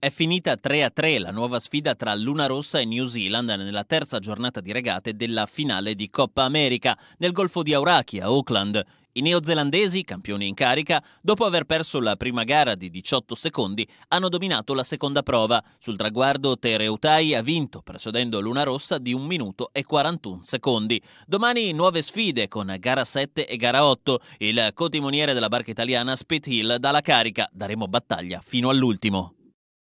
È finita 3 a 3 la nuova sfida tra Luna Rossa e New Zealand nella terza giornata di regate della finale di Coppa America nel Golfo di Auraki a Auckland. I neozelandesi, campioni in carica, dopo aver perso la prima gara di 18 secondi, hanno dominato la seconda prova. Sul traguardo Tereutai ha vinto, precedendo Luna Rossa di 1 minuto e 41 secondi. Domani nuove sfide con gara 7 e gara 8. Il cotimoniere della barca italiana Spit Hill dà la carica. Daremo battaglia fino all'ultimo.